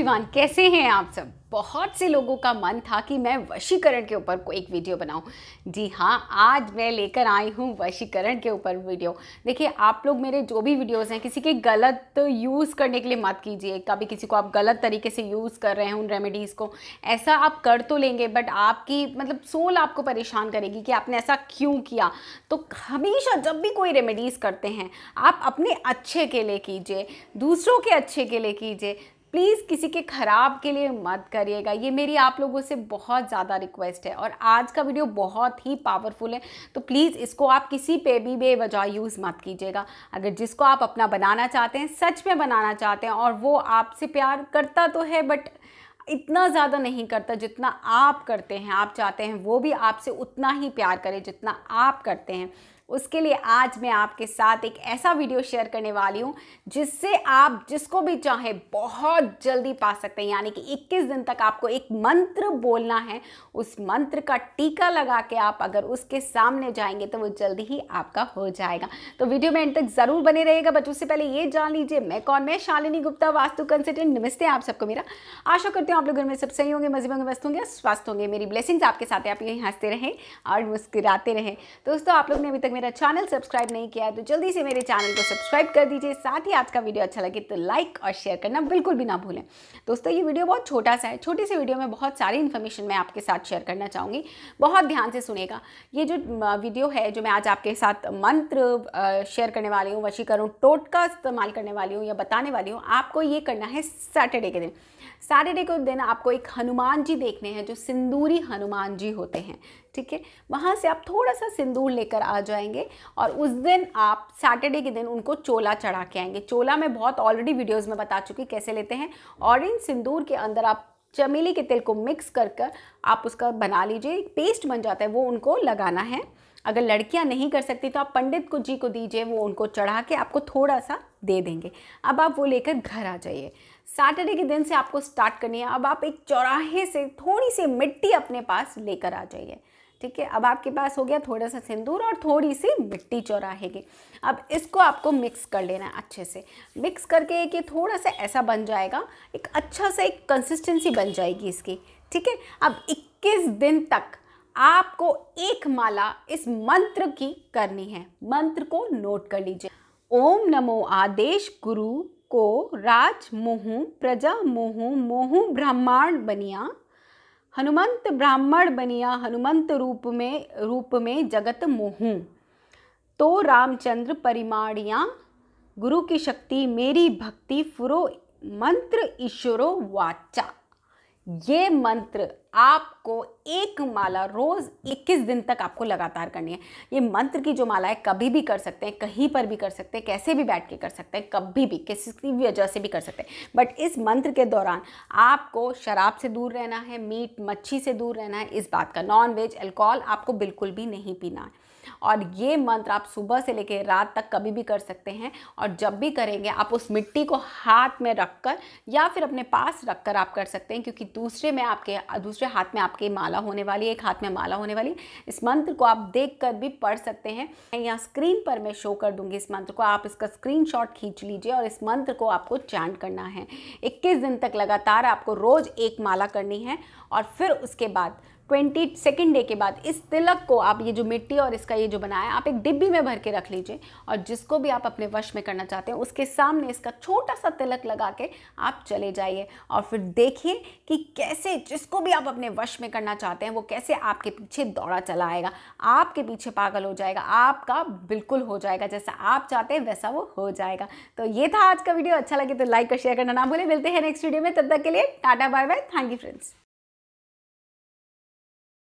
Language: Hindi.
एवरीवन कैसे हैं आप सब बहुत से लोगों का मन था कि मैं वशीकरण के ऊपर कोई एक वीडियो बनाऊं जी हाँ आज मैं लेकर आई हूँ वशीकरण के ऊपर वीडियो देखिए आप लोग मेरे जो भी वीडियोस हैं किसी के गलत यूज़ करने के लिए मत कीजिए कभी किसी को आप गलत तरीके से यूज़ कर रहे हैं उन रेमेडीज़ को ऐसा आप कर तो लेंगे बट आपकी मतलब सोल आपको परेशान करेगी कि आपने ऐसा क्यों किया तो हमेशा जब भी कोई रेमेडीज़ करते हैं आप अपने अच्छे के लिए कीजिए दूसरों के अच्छे के लिए कीजिए प्लीज़ किसी के ख़राब के लिए मत करिएगा ये मेरी आप लोगों से बहुत ज़्यादा रिक्वेस्ट है और आज का वीडियो बहुत ही पावरफुल है तो प्लीज़ इसको आप किसी पे भी बेवजह यूज़ मत कीजिएगा अगर जिसको आप अपना बनाना चाहते हैं सच में बनाना चाहते हैं और वो आपसे प्यार करता तो है बट इतना ज़्यादा नहीं करता जितना आप करते हैं आप चाहते हैं वो भी आपसे उतना ही प्यार करें जितना आप करते हैं उसके लिए आज मैं आपके साथ एक ऐसा वीडियो शेयर करने वाली हूँ जिससे आप जिसको भी चाहें बहुत जल्दी पा सकते हैं यानी कि 21 दिन तक आपको एक मंत्र बोलना है उस मंत्र का टीका लगा के आप अगर उसके सामने जाएंगे तो वो जल्दी ही आपका हो जाएगा तो वीडियो में एंड तक ज़रूर बने रहेगा बट उससे पहले ये जान लीजिए मैं कौन मैं शालिनी गुप्ता वास्तु कंसल्टेंट नमस्ते आप सबको मेरा आशा करती हूँ आप लोग घर में सब सही होंगे मजे होंगे व्यस्त होंगे स्वस्थ होंगे मेरी ब्लेसिंग्स आपके साथ आप यहीं हंसते रहें और मुस्कुराते रहें दोस्तों आप लोग ने अभी तक मेरा चैनल सब्सक्राइब नहीं किया है तो जल्दी से मेरे चैनल को सब्सक्राइब कर दीजिए साथ ही आज का वीडियो अच्छा लगे तो लाइक और शेयर करना बिल्कुल भी ना भूलें दोस्तों ये वीडियो बहुत छोटा सा है छोटी सी वीडियो में बहुत सारी इन्फॉर्मेशन मैं आपके साथ शेयर करना चाहूँगी बहुत ध्यान से सुनेगा ये जो वीडियो है जो मैं आज आपके साथ मंत्र शेयर करने वाली हूँ वशीकरण टोट का इस्तेमाल करने वाली हूँ या बताने वाली हूँ आपको ये करना है सैटरडे के दिन सैटरडे के दिन आपको एक हनुमान जी देखने हैं जो सिंदूरी हनुमान जी होते हैं ठीक है वहाँ से आप थोड़ा सा सिंदूर लेकर आ जाएंगे आएंगे और उस दिन आप सैटरडे के दिन उनको चोला चढ़ा के आएंगे चोला मैं बहुत ऑलरेडी वीडियोस में बता चुकी कैसे लेते हैं इन सिंदूर के अंदर आप चमेली के तेल को मिक्स कर कर आप उसका बना लीजिए पेस्ट बन जाता है वो उनको लगाना है अगर लड़कियां नहीं कर सकती तो आप पंडित को जी को दीजिए वो उनको चढ़ा के आपको थोड़ा सा दे देंगे अब आप वो लेकर घर आ जाइए सैटरडे के दिन से आपको स्टार्ट करनी है अब आप एक चौराहे से थोड़ी सी मिट्टी अपने पास लेकर आ जाइए ठीक है अब आपके पास हो गया थोड़ा सा सिंदूर और थोड़ी सी मिट्टी चौराहे की अब इसको आपको मिक्स कर लेना है अच्छे से मिक्स करके एक ये थोड़ा सा ऐसा बन जाएगा एक अच्छा सा एक कंसिस्टेंसी बन जाएगी इसकी ठीक है अब 21 दिन तक आपको एक माला इस मंत्र की करनी है मंत्र को नोट कर लीजिए ओम नमो आदेश गुरु को राज मोहू प्रजा मोहू मोहू ब्रह्मांड बनिया हनुमंत ब्राह्मण बनिया हनुमंत रूप में रूप में जगत मोहूँ तो रामचंद्र परिमाणिया गुरु की शक्ति मेरी भक्ति फुरो मंत्र ईश्वरो वाचा ये मंत्र आप आपको एक माला रोज़ इक्कीस दिन तक आपको लगातार करनी है ये मंत्र की जो माला है कभी भी कर सकते हैं कहीं पर भी कर सकते हैं कैसे भी बैठ के कर सकते हैं कभी भी किसी भी वजह से भी कर सकते हैं बट इस मंत्र के दौरान आपको शराब से दूर रहना है मीट मच्छी से दूर रहना है इस बात का नॉन वेज अल्कोहल आपको बिल्कुल भी नहीं पीना है और ये मंत्र आप सुबह से लेकर रात तक कभी भी कर सकते हैं और जब भी करेंगे आप उस मिट्टी को हाथ में रख कर या फिर अपने पास रख कर आप कर सकते हैं क्योंकि दूसरे में आपके दूसरे हाथ में आपके की माला होने वाली है एक हाथ में माला होने वाली इस मंत्र को आप देख कर भी पढ़ सकते हैं यहाँ स्क्रीन पर मैं शो कर दूंगी इस मंत्र को आप इसका स्क्रीन खींच लीजिए और इस मंत्र को आपको चैंट करना है इक्कीस दिन तक लगातार आपको रोज़ एक माला करनी है और फिर उसके बाद ट्वेंटी सेकेंड डे के बाद इस तिलक को आप ये जो मिट्टी और इसका ये जो बनाया आप एक डिब्बी में भर के रख लीजिए और जिसको भी आप अपने वश में करना चाहते हैं उसके सामने इसका छोटा सा तिलक लगा के आप चले जाइए और फिर देखिए कि कैसे जिसको भी आप अपने वश में करना चाहते हैं वो कैसे आपके पीछे दौड़ा चला आएगा आपके पीछे पागल हो जाएगा आपका बिल्कुल हो जाएगा जैसा आप चाहते हैं वैसा वो हो जाएगा तो ये था आज का वीडियो अच्छा लगे तो लाइक और शेयर करना ना भूलें मिलते हैं नेक्स्ट वीडियो में तब तक के लिए tata bye bye thank you friends